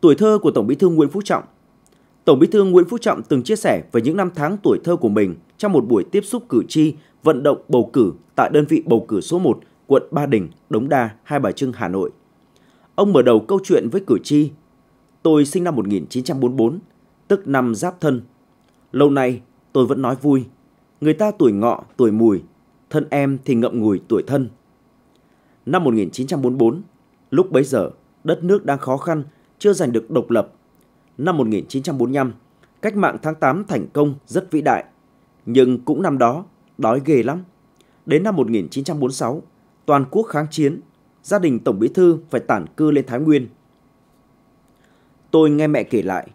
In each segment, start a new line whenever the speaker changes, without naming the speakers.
tuổi thơ của Tổng Bí thư Nguyễn Phú Trọng. Tổng Bí thư Nguyễn Phú Trọng từng chia sẻ về những năm tháng tuổi thơ của mình trong một buổi tiếp xúc cử tri vận động bầu cử tại đơn vị bầu cử số 1, quận Ba Đình, Đống Đa, Hai Bà Trưng, Hà Nội. Ông mở đầu câu chuyện với cử tri. Tôi sinh năm 1944, tức năm Giáp Thân. Lâu nay tôi vẫn nói vui, người ta tuổi ngọ, tuổi mùi, thân em thì ngậm ngùi tuổi thân. Năm 1944, lúc bấy giờ, đất nước đang khó khăn chưa giành được độc lập. Năm 1945, cách mạng tháng 8 thành công rất vĩ đại, nhưng cũng năm đó đói ghê lắm. Đến năm 1946, toàn quốc kháng chiến, gia đình Tổng Bí Thư phải tản cư lên Thái Nguyên. Tôi nghe mẹ kể lại,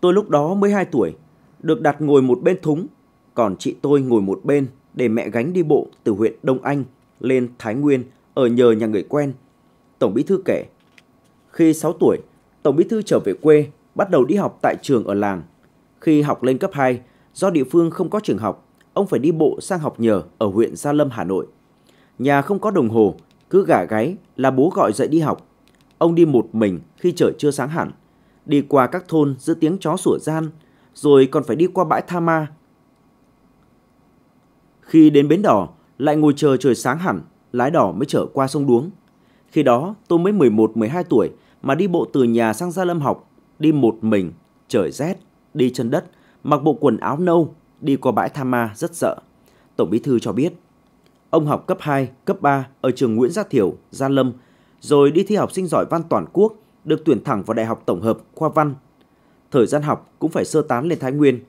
tôi lúc đó mới 2 tuổi, được đặt ngồi một bên thúng, còn chị tôi ngồi một bên để mẹ gánh đi bộ từ huyện Đông Anh lên Thái Nguyên ở nhờ nhà người quen. Tổng Bí Thư kể, khi 6 tuổi, Tổng Bí thư trở về quê, bắt đầu đi học tại trường ở làng. Khi học lên cấp 2, do địa phương không có trường học, ông phải đi bộ sang học nhờ ở huyện Gia Lâm, Hà Nội. Nhà không có đồng hồ, cứ gả gáy là bố gọi dậy đi học. Ông đi một mình khi trời chưa sáng hẳn, đi qua các thôn giữa tiếng chó sủa gian, rồi còn phải đi qua bãi Tha Ma. Khi đến bến đỏ, lại ngồi chờ trời sáng hẳn, lái đỏ mới trở qua sông Đuống. Khi đó, tôi mới 11-12 tuổi mà đi bộ từ nhà sang Gia Lâm học, đi một mình, trời rét, đi chân đất, mặc bộ quần áo nâu, đi qua bãi Tham Ma rất sợ. Tổng bí thư cho biết, ông học cấp 2, cấp 3 ở trường Nguyễn Gia Thiểu, Gia Lâm, rồi đi thi học sinh giỏi văn toàn quốc, được tuyển thẳng vào Đại học Tổng hợp Khoa Văn. Thời gian học cũng phải sơ tán lên Thái Nguyên.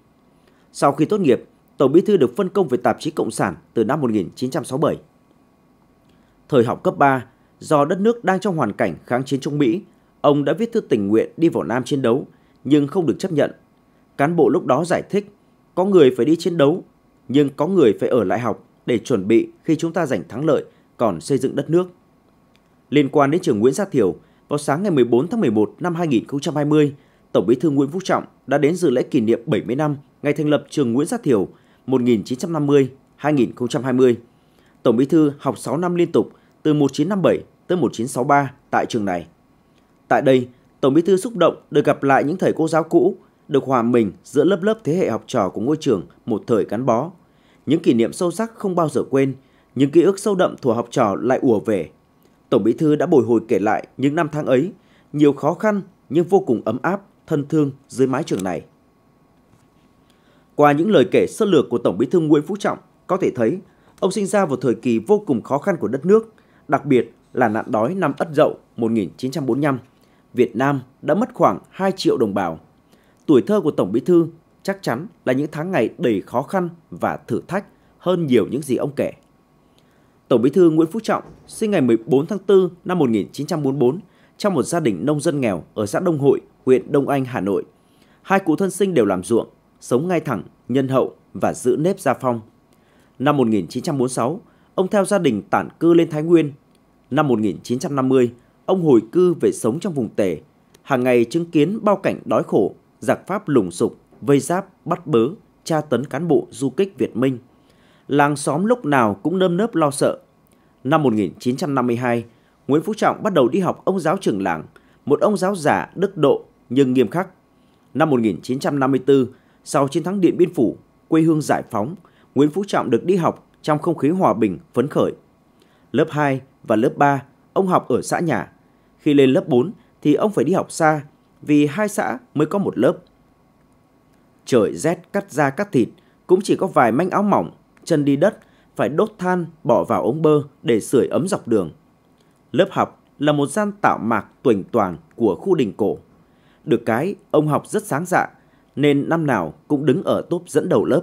Sau khi tốt nghiệp, Tổng bí thư được phân công về tạp chí Cộng sản từ năm 1967. Thời học cấp 3, do đất nước đang trong hoàn cảnh kháng chiến chống Mỹ, Ông đã viết thư tình nguyện đi vào Nam chiến đấu, nhưng không được chấp nhận. Cán bộ lúc đó giải thích, có người phải đi chiến đấu, nhưng có người phải ở lại học để chuẩn bị khi chúng ta giành thắng lợi, còn xây dựng đất nước. Liên quan đến trường Nguyễn Gia Thiểu, vào sáng ngày 14 tháng 11 năm 2020, Tổng Bí thư Nguyễn Phú Trọng đã đến dự lễ kỷ niệm 70 năm ngày thành lập trường Nguyễn Gia Thiểu 1950-2020. Tổng Bí thư học 6 năm liên tục từ 1957 tới 1963 tại trường này. Tại đây, Tổng Bí thư xúc động được gặp lại những thầy cô giáo cũ, được hòa mình giữa lớp lớp thế hệ học trò của ngôi trường một thời gắn bó. Những kỷ niệm sâu sắc không bao giờ quên, những ký ức sâu đậm thuở học trò lại ùa về. Tổng Bí thư đã bồi hồi kể lại những năm tháng ấy, nhiều khó khăn nhưng vô cùng ấm áp, thân thương dưới mái trường này. Qua những lời kể sơ lược của Tổng Bí thư Nguyễn Phú Trọng, có thể thấy ông sinh ra vào thời kỳ vô cùng khó khăn của đất nước, đặc biệt là nạn đói năm Ất Dậu 1945 Việt Nam đã mất khoảng 2 triệu đồng bào. Tuổi thơ của Tổng Bí Thư chắc chắn là những tháng ngày đầy khó khăn và thử thách hơn nhiều những gì ông kể. Tổng Bí thư Nguyễn Phú Trọng sinh ngày 14 tháng 4 năm 1944 trong một gia đình nông dân nghèo ở xã Đông Hội, huyện Đông Anh, Hà Nội. Hai cụ thân sinh đều làm ruộng, sống ngay thẳng, nhân hậu và giữ nếp gia phong. Năm 1946, ông theo gia đình tản cư lên Thái Nguyên. Năm 1950, ông hồi cư về sống trong vùng tề, hàng ngày chứng kiến bao cảnh đói khổ, giặc Pháp lùng sục, vây giáp, bắt bớ, tra tấn cán bộ du kích Việt Minh. Làng xóm lúc nào cũng nơm nớp lo sợ. Năm 1952, Nguyễn Phú Trọng bắt đầu đi học ông giáo trưởng làng, một ông giáo giả đức độ nhưng nghiêm khắc. Năm 1954, sau chiến thắng Điện Biên Phủ, quê hương giải phóng, Nguyễn Phú Trọng được đi học trong không khí hòa bình, phấn khởi. Lớp 2 và lớp 3, ông học ở xã nhà. Khi lên lớp 4 thì ông phải đi học xa vì hai xã mới có một lớp. Trời rét cắt da cắt thịt, cũng chỉ có vài manh áo mỏng, chân đi đất, phải đốt than bỏ vào ống bơ để sưởi ấm dọc đường. Lớp học là một gian tạo mạc tuỳnh toàn của khu đình cổ. Được cái, ông học rất sáng dạ, nên năm nào cũng đứng ở tốp dẫn đầu lớp.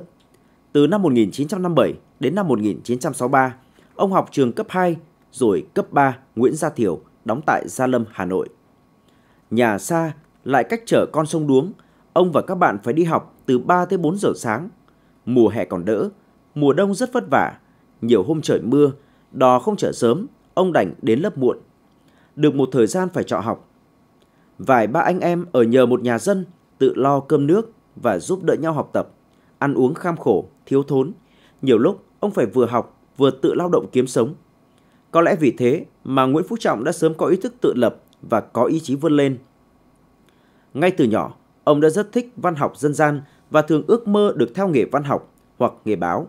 Từ năm 1957 đến năm 1963, ông học trường cấp 2, rồi cấp 3 Nguyễn Gia Thiểu đóng tại Gia Lâm, Hà Nội. Nhà xa, lại cách chở con sông đuống, ông và các bạn phải đi học từ 3 tới 4 giờ sáng. Mùa hè còn đỡ, mùa đông rất vất vả. Nhiều hôm trời mưa, đò không chở sớm, ông đành đến lớp muộn. Được một thời gian phải trọ học. Vài ba anh em ở nhờ một nhà dân tự lo cơm nước và giúp đỡ nhau học tập, ăn uống kham khổ, thiếu thốn. Nhiều lúc ông phải vừa học vừa tự lao động kiếm sống. Có lẽ vì thế mà Nguyễn Phú Trọng đã sớm có ý thức tự lập và có ý chí vươn lên. Ngay từ nhỏ, ông đã rất thích văn học dân gian và thường ước mơ được theo nghề văn học hoặc nghề báo.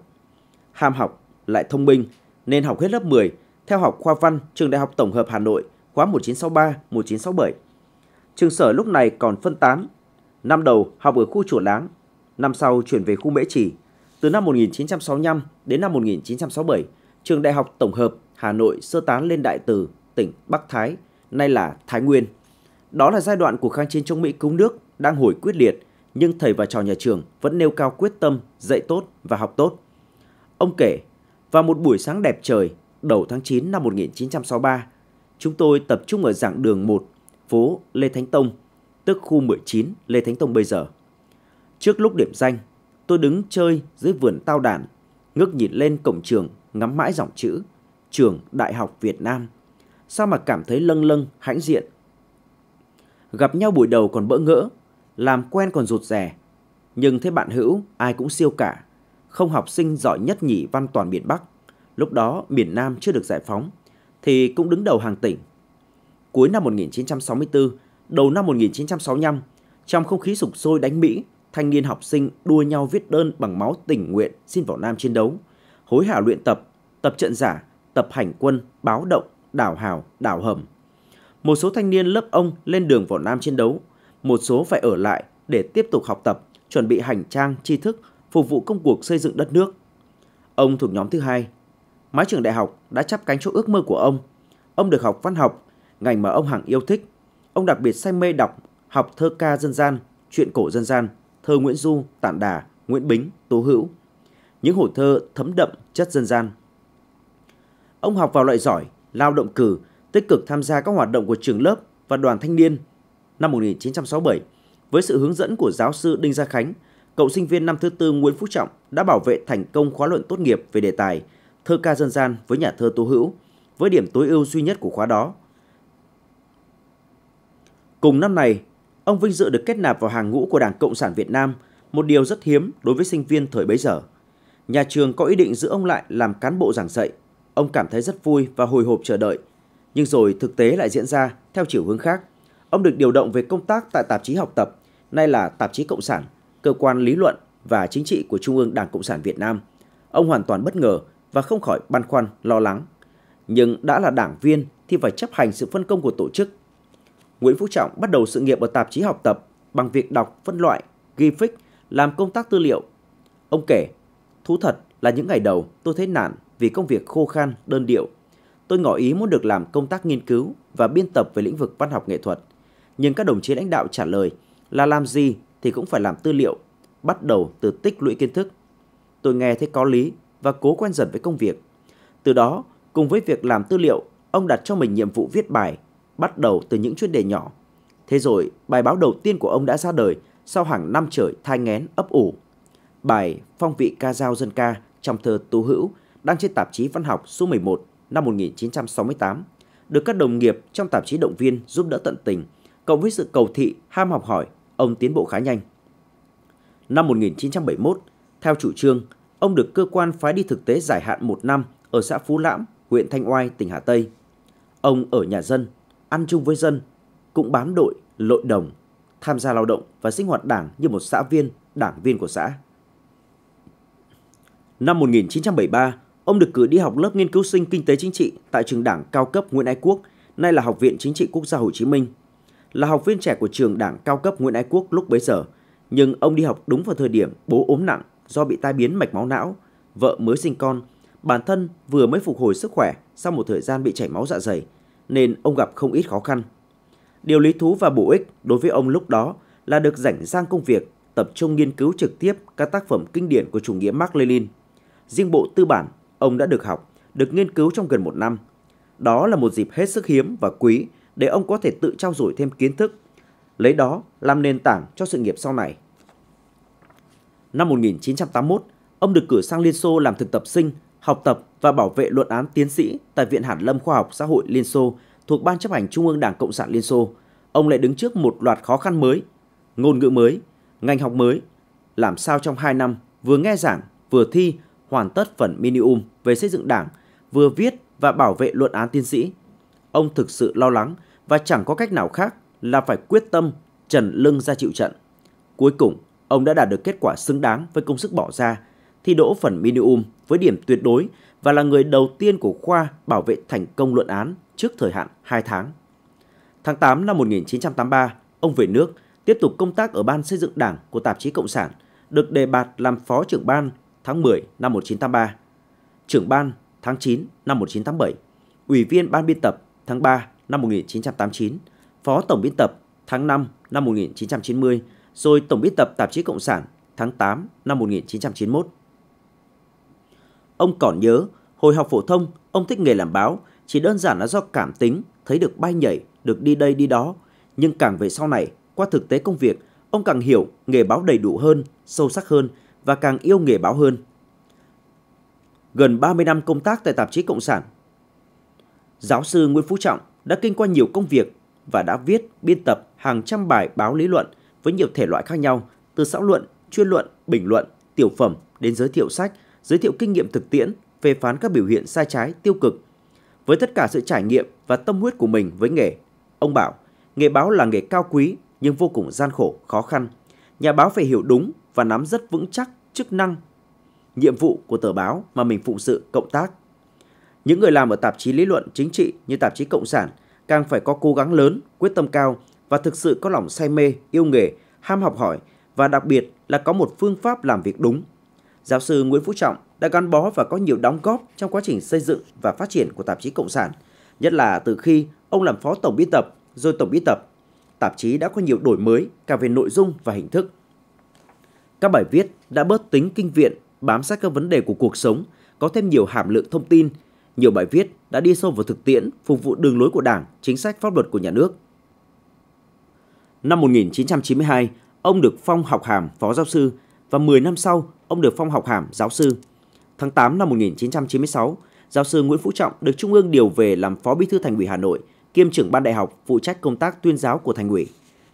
Ham học, lại thông minh, nên học hết lớp 10, theo học khoa văn trường Đại học Tổng hợp Hà Nội khóa 1963-1967. Trường sở lúc này còn phân tán. Năm đầu học ở khu Chùa Láng, năm sau chuyển về khu Mễ Trì. Từ năm 1965 đến năm 1967, trường Đại học Tổng hợp Hà Nội sơ tán lên Đại Từ, tỉnh Bắc Thái, nay là Thái Nguyên. Đó là giai đoạn của kháng chiến chống Mỹ cứu nước đang hồi quyết liệt, nhưng thầy và trò nhà trường vẫn nêu cao quyết tâm dạy tốt và học tốt. Ông kể, vào một buổi sáng đẹp trời, đầu tháng 9 năm 1963, chúng tôi tập trung ở giảng đường 1, phố Lê Thánh Tông, tức khu 19 Lê Thánh Tông bây giờ. Trước lúc điểm danh, tôi đứng chơi dưới vườn tao đàn, ngước nhìn lên cổng trường ngắm mãi dòng chữ – trường Đại học Việt Nam. Sao mà cảm thấy lâng lâng, hãnh diện? Gặp nhau buổi đầu còn bỡ ngỡ, làm quen còn rụt rè. Nhưng thế bạn hữu, ai cũng siêu cả. Không học sinh giỏi nhất nhì văn toàn miền Bắc. Lúc đó miền Nam chưa được giải phóng, thì cũng đứng đầu hàng tỉnh. Cuối năm 1964, đầu năm 1965, trong không khí sục sôi đánh Mỹ, thanh niên học sinh đua nhau viết đơn bằng máu tình nguyện xin vào Nam chiến đấu, hối hả luyện tập, tập trận giả, tập hành quân, báo động, đảo hào, đảo hầm. Một số thanh niên lớp ông lên đường vào Nam chiến đấu, một số phải ở lại để tiếp tục học tập, chuẩn bị hành trang, tri thức, phục vụ công cuộc xây dựng đất nước. Ông thuộc nhóm thứ hai. Mái trường đại học đã chắp cánh cho ước mơ của ông. Ông được học văn học, ngành mà ông hằng yêu thích. Ông đặc biệt say mê đọc, học thơ ca dân gian, truyện cổ dân gian, thơ Nguyễn Du, Tản Đà, Nguyễn Bính, Tố Hữu. Những hồ thơ thấm đậm chất dân gian. Ông học vào loại giỏi, lao động cử, tích cực tham gia các hoạt động của trường lớp và đoàn thanh niên. Năm 1967, với sự hướng dẫn của giáo sư Đinh Gia Khánh, cậu sinh viên năm thứ tư Nguyễn Phú Trọng đã bảo vệ thành công khóa luận tốt nghiệp về đề tài thơ ca dân gian với nhà thơ Tô Hữu, với điểm tối ưu duy nhất của khóa đó. Cùng năm này, ông vinh dự được kết nạp vào hàng ngũ của Đảng Cộng sản Việt Nam, một điều rất hiếm đối với sinh viên thời bấy giờ. Nhà trường có ý định giữ ông lại làm cán bộ giảng dạy Ông cảm thấy rất vui và hồi hộp chờ đợi. Nhưng rồi thực tế lại diễn ra theo chiều hướng khác. Ông được điều động về công tác tại tạp chí học tập, nay là tạp chí Cộng sản, cơ quan lý luận và chính trị của Trung ương Đảng Cộng sản Việt Nam. Ông hoàn toàn bất ngờ và không khỏi băn khoăn, lo lắng. Nhưng đã là đảng viên thì phải chấp hành sự phân công của tổ chức. Nguyễn Phú Trọng bắt đầu sự nghiệp ở tạp chí học tập bằng việc đọc, phân loại, ghi phích, làm công tác tư liệu. Ông kể, thú thật là những ngày đầu tôi thấy nản vì công việc khô khan, đơn điệu. Tôi ngỏ ý muốn được làm công tác nghiên cứu và biên tập về lĩnh vực văn học nghệ thuật. Nhưng các đồng chí lãnh đạo trả lời là làm gì thì cũng phải làm tư liệu, bắt đầu từ tích lũy kiến thức. Tôi nghe thấy có lý và cố quen dần với công việc. Từ đó, cùng với việc làm tư liệu, ông đặt cho mình nhiệm vụ viết bài, bắt đầu từ những chuyên đề nhỏ. Thế rồi, bài báo đầu tiên của ông đã ra đời sau hàng năm trời thai ngén ấp ủ. Bài Phong vị ca dao dân ca trong thơ Tú Hữu đăng trên tạp chí Văn học số 11 năm 1968, được các đồng nghiệp trong tạp chí động viên giúp đỡ tận tình, cộng với sự cầu thị, ham học hỏi, ông tiến bộ khá nhanh. Năm 1971, theo chủ trương, ông được cơ quan phái đi thực tế giải hạn một năm ở xã Phú Lãm, huyện Thanh Oai, tỉnh Hà Tây. Ông ở nhà dân, ăn chung với dân, cũng bám đội, lội đồng, tham gia lao động và sinh hoạt đảng như một xã viên, đảng viên của xã. Năm 1973, Ông được cử đi học lớp nghiên cứu sinh kinh tế chính trị tại trường đảng cao cấp Nguyễn Ái Quốc, nay là Học viện Chính trị Quốc gia Hồ Chí Minh. Là học viên trẻ của trường đảng cao cấp Nguyễn Ái Quốc lúc bấy giờ, nhưng ông đi học đúng vào thời điểm bố ốm nặng do bị tai biến mạch máu não, vợ mới sinh con, bản thân vừa mới phục hồi sức khỏe sau một thời gian bị chảy máu dạ dày, nên ông gặp không ít khó khăn. Điều lý thú và bổ ích đối với ông lúc đó là được rảnh sang công việc, tập trung nghiên cứu trực tiếp các tác phẩm kinh điển của chủ nghĩa Mark Lenin. Riêng bộ tư bản ông đã được học, được nghiên cứu trong gần một năm. Đó là một dịp hết sức hiếm và quý để ông có thể tự trao dồi thêm kiến thức, lấy đó làm nền tảng cho sự nghiệp sau này. Năm 1981, ông được cử sang Liên Xô làm thực tập sinh, học tập và bảo vệ luận án tiến sĩ tại Viện Hàn Lâm Khoa học Xã hội Liên Xô thuộc Ban chấp hành Trung ương Đảng Cộng sản Liên Xô. Ông lại đứng trước một loạt khó khăn mới, ngôn ngữ mới, ngành học mới. Làm sao trong hai năm vừa nghe giảng, vừa thi hoàn tất phần minium về xây dựng đảng, vừa viết và bảo vệ luận án tiến sĩ. Ông thực sự lo lắng và chẳng có cách nào khác là phải quyết tâm trần lưng ra chịu trận. Cuối cùng, ông đã đạt được kết quả xứng đáng với công sức bỏ ra, thi đỗ phần minium với điểm tuyệt đối và là người đầu tiên của khoa bảo vệ thành công luận án trước thời hạn 2 tháng. Tháng 8 năm 1983, ông về nước, tiếp tục công tác ở Ban xây dựng Đảng của tạp chí Cộng sản, được đề bạt làm phó trưởng ban tháng 10 năm 1983, trưởng ban tháng 9 năm 1987, ủy viên ban biên tập tháng 3 năm 1989, phó tổng biên tập tháng 5 năm 1990, rồi tổng biên tập tạp chí Cộng sản tháng 8 năm 1991. Ông còn nhớ, hồi học phổ thông, ông thích nghề làm báo chỉ đơn giản là do cảm tính, thấy được bay nhảy, được đi đây đi đó. Nhưng càng về sau này, qua thực tế công việc, ông càng hiểu nghề báo đầy đủ hơn, sâu sắc hơn – và càng yêu nghề báo hơn. Gần 30 năm công tác tại tạp chí Cộng sản, giáo sư Nguyễn Phú Trọng đã kinh qua nhiều công việc và đã viết, biên tập hàng trăm bài báo lý luận với nhiều thể loại khác nhau, từ xã luận, chuyên luận, bình luận, tiểu phẩm đến giới thiệu sách, giới thiệu kinh nghiệm thực tiễn, phê phán các biểu hiện sai trái, tiêu cực. Với tất cả sự trải nghiệm và tâm huyết của mình với nghề, ông bảo, nghề báo là nghề cao quý nhưng vô cùng gian khổ, khó khăn. Nhà báo phải hiểu đúng và nắm rất vững chắc chức năng, nhiệm vụ của tờ báo mà mình phụng sự cộng tác. Những người làm ở tạp chí lý luận chính trị như tạp chí Cộng sản càng phải có cố gắng lớn, quyết tâm cao và thực sự có lòng say mê, yêu nghề, ham học hỏi và đặc biệt là có một phương pháp làm việc đúng. Giáo sư Nguyễn Phú Trọng đã gắn bó và có nhiều đóng góp trong quá trình xây dựng và phát triển của tạp chí Cộng sản, nhất là từ khi ông làm phó tổng biên tập rồi tổng biên tập. Tạp chí đã có nhiều đổi mới cả về nội dung và hình thức. Các bài viết, đã bớt tính kinh viện, bám sát các vấn đề của cuộc sống, có thêm nhiều hàm lượng thông tin, nhiều bài viết đã đi sâu vào thực tiễn phục vụ đường lối của Đảng, chính sách pháp luật của nhà nước. Năm 1992, ông được phong học hàm phó giáo sư và 10 năm sau, ông được phong học hàm giáo sư. Tháng 8 năm 1996, giáo sư Nguyễn Phú Trọng được Trung ương điều về làm phó bí thư thành ủy Hà Nội, kiêm trưởng ban đại học phụ trách công tác tuyên giáo của thành ủy.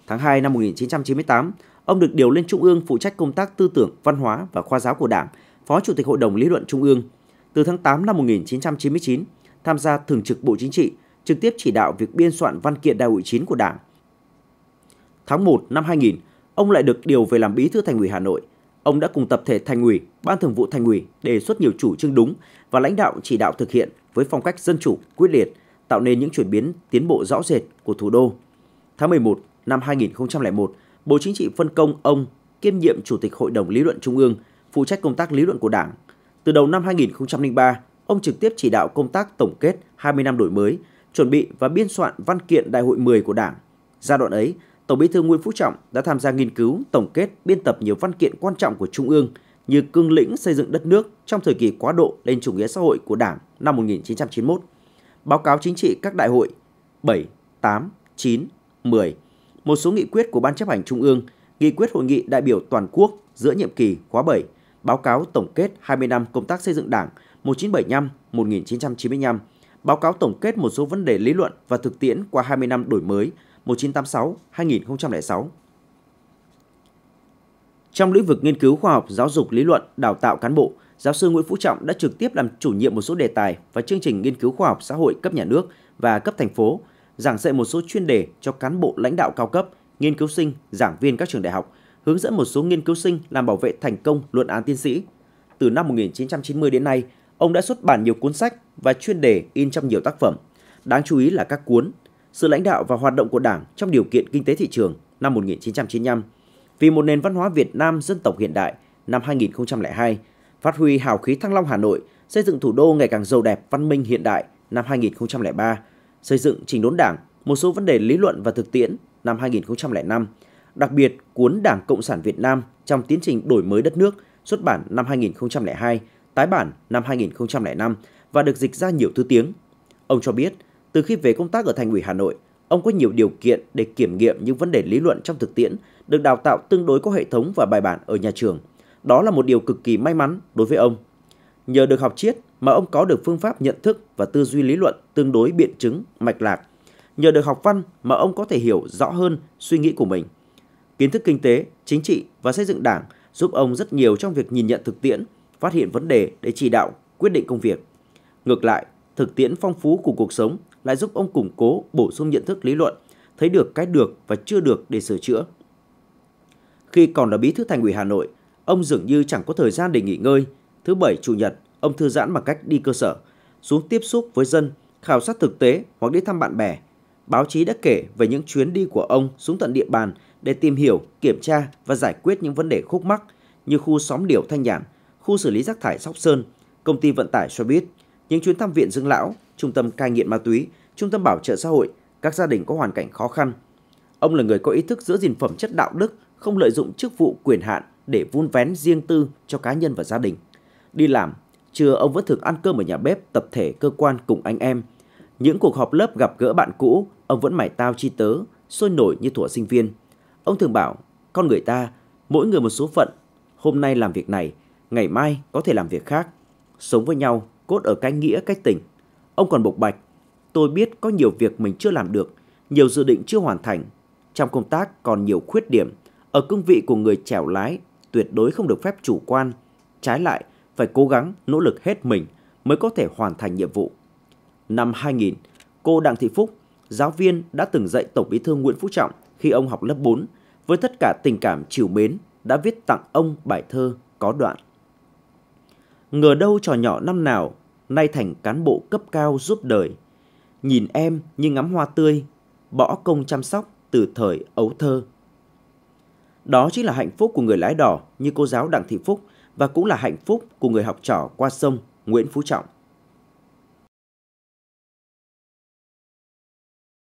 Tháng 2 năm 1998, Ông được điều lên Trung ương phụ trách công tác tư tưởng, văn hóa và khoa giáo của Đảng, Phó Chủ tịch Hội đồng Lý luận Trung ương. Từ tháng 8 năm 1999, tham gia thường trực Bộ Chính trị, trực tiếp chỉ đạo việc biên soạn văn kiện đại hội 9 của Đảng. Tháng 1 năm 2000, ông lại được điều về làm bí thư thành ủy Hà Nội. Ông đã cùng tập thể thành ủy, ban thường vụ thành ủy đề xuất nhiều chủ trương đúng và lãnh đạo chỉ đạo thực hiện với phong cách dân chủ, quyết liệt, tạo nên những chuyển biến tiến bộ rõ rệt của thủ đô. Tháng 11 năm 2001, Bộ Chính trị phân công ông kiêm nhiệm Chủ tịch Hội đồng Lý luận Trung ương, phụ trách công tác lý luận của Đảng. Từ đầu năm 2003, ông trực tiếp chỉ đạo công tác tổng kết 20 năm đổi mới, chuẩn bị và biên soạn văn kiện Đại hội 10 của Đảng. Giai đoạn ấy, Tổng Bí thư Nguyễn Phú Trọng đã tham gia nghiên cứu, tổng kết, biên tập nhiều văn kiện quan trọng của Trung ương như cương lĩnh xây dựng đất nước trong thời kỳ quá độ lên chủ nghĩa xã hội của Đảng năm 1991, báo cáo chính trị các đại hội 7, 8, 9, 10 một số nghị quyết của Ban chấp hành Trung ương, nghị quyết hội nghị đại biểu toàn quốc giữa nhiệm kỳ khóa 7, báo cáo tổng kết 20 năm công tác xây dựng Đảng 1975-1995, báo cáo tổng kết một số vấn đề lý luận và thực tiễn qua 20 năm đổi mới 1986-2006. Trong lĩnh vực nghiên cứu khoa học, giáo dục lý luận, đào tạo cán bộ, giáo sư Nguyễn Phú Trọng đã trực tiếp làm chủ nhiệm một số đề tài và chương trình nghiên cứu khoa học xã hội cấp nhà nước và cấp thành phố – giảng dạy một số chuyên đề cho cán bộ lãnh đạo cao cấp, nghiên cứu sinh, giảng viên các trường đại học, hướng dẫn một số nghiên cứu sinh làm bảo vệ thành công luận án tiến sĩ. Từ năm 1990 đến nay, ông đã xuất bản nhiều cuốn sách và chuyên đề in trong nhiều tác phẩm. Đáng chú ý là các cuốn Sự lãnh đạo và hoạt động của Đảng trong điều kiện kinh tế thị trường năm 1995, Vì một nền văn hóa Việt Nam dân tộc hiện đại năm 2002, Phát huy hào khí Thăng Long Hà Nội, xây dựng thủ đô ngày càng giàu đẹp, văn minh hiện đại năm 2003, xây dựng trình đốn đảng một số vấn đề lý luận và thực tiễn năm 2005, đặc biệt cuốn Đảng Cộng sản Việt Nam trong tiến trình đổi mới đất nước xuất bản năm 2002, tái bản năm 2005 và được dịch ra nhiều thứ tiếng. Ông cho biết, từ khi về công tác ở thành ủy Hà Nội, ông có nhiều điều kiện để kiểm nghiệm những vấn đề lý luận trong thực tiễn được đào tạo tương đối có hệ thống và bài bản ở nhà trường. Đó là một điều cực kỳ may mắn đối với ông Nhờ được học triết mà ông có được phương pháp nhận thức và tư duy lý luận tương đối biện chứng, mạch lạc. Nhờ được học văn mà ông có thể hiểu rõ hơn suy nghĩ của mình. Kiến thức kinh tế, chính trị và xây dựng đảng giúp ông rất nhiều trong việc nhìn nhận thực tiễn, phát hiện vấn đề để chỉ đạo, quyết định công việc. Ngược lại, thực tiễn phong phú của cuộc sống lại giúp ông củng cố, bổ sung nhận thức lý luận, thấy được cái được và chưa được để sửa chữa. Khi còn là bí thư thành ủy Hà Nội, ông dường như chẳng có thời gian để nghỉ ngơi – thứ bảy chủ nhật, ông thư giãn bằng cách đi cơ sở, xuống tiếp xúc với dân, khảo sát thực tế hoặc đi thăm bạn bè. Báo chí đã kể về những chuyến đi của ông xuống tận địa bàn để tìm hiểu, kiểm tra và giải quyết những vấn đề khúc mắc như khu xóm điểu Thanh Nhàn, khu xử lý rác thải Sóc Sơn, công ty vận tải cho biết, những chuyến thăm viện dưỡng lão, trung tâm cai nghiện ma túy, trung tâm bảo trợ xã hội, các gia đình có hoàn cảnh khó khăn. Ông là người có ý thức giữ gìn phẩm chất đạo đức, không lợi dụng chức vụ quyền hạn để vun vén riêng tư cho cá nhân và gia đình đi làm, trưa ông vẫn thường ăn cơm ở nhà bếp tập thể cơ quan cùng anh em. Những cuộc họp lớp gặp gỡ bạn cũ, ông vẫn mải tao chi tớ, sôi nổi như thủa sinh viên. Ông thường bảo, con người ta, mỗi người một số phận, hôm nay làm việc này, ngày mai có thể làm việc khác. Sống với nhau, cốt ở cái nghĩa cái tình. Ông còn bộc bạch, tôi biết có nhiều việc mình chưa làm được, nhiều dự định chưa hoàn thành. Trong công tác còn nhiều khuyết điểm, ở cương vị của người chèo lái tuyệt đối không được phép chủ quan. Trái lại, phải cố gắng, nỗ lực hết mình mới có thể hoàn thành nhiệm vụ. Năm 2000, cô Đặng Thị Phúc, giáo viên đã từng dạy Tổng Bí thư Nguyễn Phú Trọng khi ông học lớp 4, với tất cả tình cảm chiều mến đã viết tặng ông bài thơ có đoạn. Ngờ đâu trò nhỏ năm nào, nay thành cán bộ cấp cao giúp đời. Nhìn em như ngắm hoa tươi, bỏ công chăm sóc từ thời ấu thơ. Đó chính là hạnh phúc của người lái đỏ như cô giáo Đặng Thị Phúc và cũng là hạnh phúc của người học trò qua sông Nguyễn Phú Trọng.